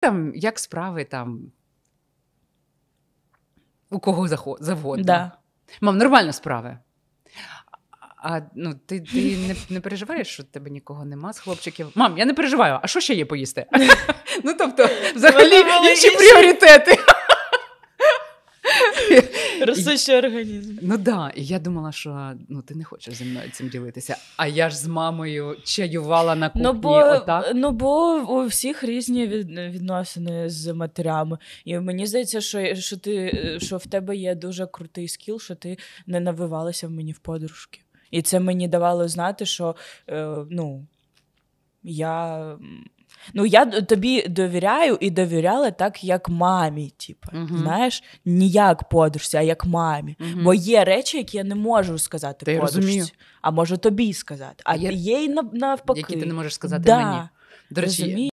там, як справи там у кого завгодно. Да. Мам, нормально справи. А ну, ти ти не не переживаєш, що тебе нікого нема з хлопчиків? Мам, я не переживаю, а що ще є поїсти? Ну тобто, взагалі інші пріоритети. Росущий організм. Ну да, і я думала, що ну ти не хочеш зі мною цим ділитися. А я ж з мамою чаювала на ну, кухні. Ну бо отак. ну бо у всіх різні відносини з матерями. І мені здається, що що ти що в тебе є дуже крутий скіл, що ти не навивалася в мені в подружки. І це мені давало знати, що е, ну я Ну, я тобі довіряю і довіряла так, як мамі. Типу, угу. знаєш, ніяк подружці, а як мамі. Угу. Бо є речі, які я не можу сказати ти подружці, розумію. а можу тобі сказати. А є, є і навпаки. Які ти не можеш сказати да. мені. До речі,